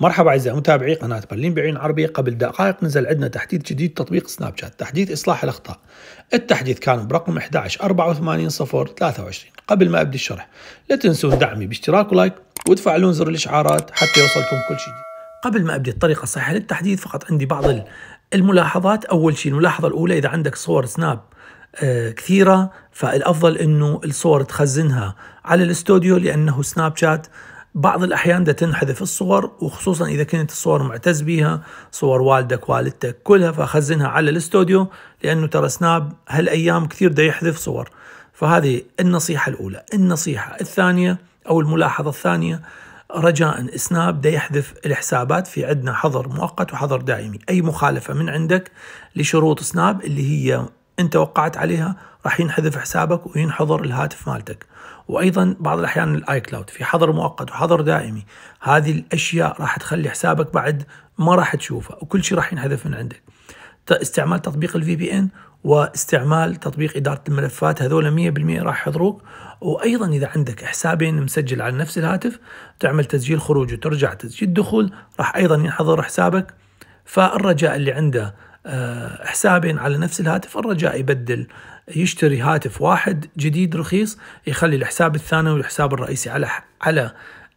مرحبا اعزائي متابعي قناه برلين بعين عربيه قبل دقائق نزل عندنا تحديث جديد تطبيق سناب شات تحديث اصلاح الاخطاء التحديث كان برقم 11 23 قبل ما ابدي الشرح لا تنسون دعمي باشتراك ولايك وتفعلون زر الاشعارات حتى يوصلكم كل شيء قبل ما ابدي الطريقه الصحيحه للتحديث فقط عندي بعض الملاحظات اول شيء الملاحظه الاولى اذا عندك صور سناب آه، كثيره فالافضل انه الصور تخزنها على الاستوديو لانه سناب شات بعض الأحيان ده تنحذف الصور وخصوصا إذا كانت الصور معتز بيها صور والدك والدتك كلها فخزنها على الاستوديو لأنه ترى سناب هالأيام كثير ده يحذف صور فهذه النصيحة الأولى النصيحة الثانية أو الملاحظة الثانية رجاء سناب ده يحذف الحسابات في عندنا حظر مؤقت وحظر دائمي أي مخالفة من عندك لشروط سناب اللي هي أنت وقعت عليها راح ينحذف حسابك وينحظر الهاتف مالتك وايضا بعض الاحيان الاي كلاود في حظر مؤقت وحظر دائمي هذه الاشياء راح تخلي حسابك بعد ما راح تشوفه وكل شيء راح ينحذف من عندك استعمال تطبيق الفي بي ان واستعمال تطبيق إدارة الملفات هذول 100% راح يحضروك وأيضا إذا عندك حسابين مسجل على نفس الهاتف تعمل تسجيل خروج وترجع تسجيل دخول راح أيضا ينحضر حسابك فالرجاء اللي عنده آه، حسابين على نفس الهاتف الرجاء يبدل يشتري هاتف واحد جديد رخيص يخلي الحساب الثاني والحساب الرئيسي على على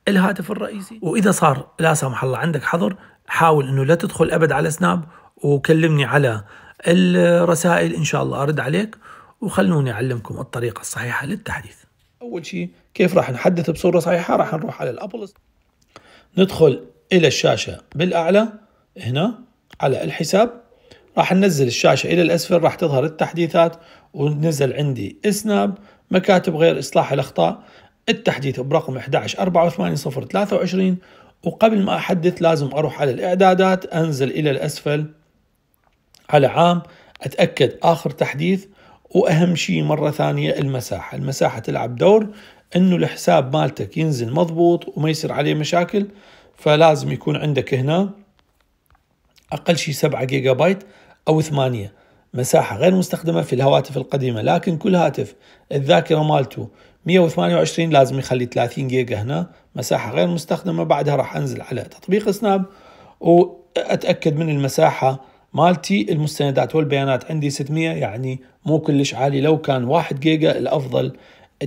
الهاتف الرئيسي واذا صار لا سمح الله عندك حظر حاول انه لا تدخل ابد على سناب وكلمني على الرسائل ان شاء الله ارد عليك وخلوني اعلمكم الطريقه الصحيحه للتحديث اول شيء كيف راح نحدث بصوره صحيحه راح نروح على الابل ندخل الى الشاشه بالاعلى هنا على الحساب راح ننزل الشاشة إلى الأسفل راح تظهر التحديثات وننزل عندي سناب مكاتب غير إصلاح الأخطاء التحديث برقم 11 84 وقبل ما أحدث لازم أروح على الإعدادات أنزل إلى الأسفل على عام أتأكد آخر تحديث وأهم شيء مرة ثانية المساحة المساحة تلعب دور أنه الحساب مالتك ينزل مضبوط وما يصير عليه مشاكل فلازم يكون عندك هنا أقل شيء 7 جيجا بايت أو ثمانية مساحة غير مستخدمة في الهواتف القديمة لكن كل هاتف الذاكرة مالته 128 لازم يخلي 30 جيجا هنا مساحة غير مستخدمة بعدها راح أنزل على تطبيق سناب وأتأكد من المساحة مالتي المستندات والبيانات عندي 600 يعني مو كلش عالي لو كان 1 جيجا الأفضل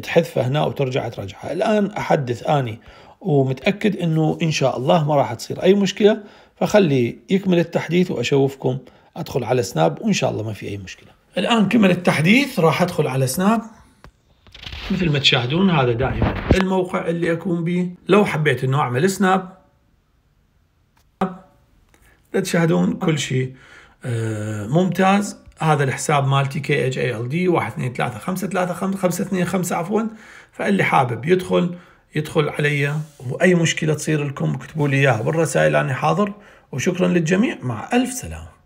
تحذفه هنا وترجع ترجعها الآن أحدث آني ومتأكد أنه إن شاء الله ما راح تصير أي مشكلة فخلي يكمل التحديث وأشوفكم ادخل على سناب وان شاء الله ما في اي مشكله الان كمل التحديث راح ادخل على سناب مثل ما تشاهدون هذا دائما الموقع اللي اكون به لو حبيت انه اعمل سناب تشاهدون كل شيء آه، ممتاز هذا الحساب مالتي كي اتش اي ال دي 1 2 3 5 3 5 5 2 5 عفوا فاللي حابب يدخل يدخل علي واي مشكله تصير لكم اكتبوا لي اياها بالرسائل انا حاضر وشكرا للجميع مع الف سلامه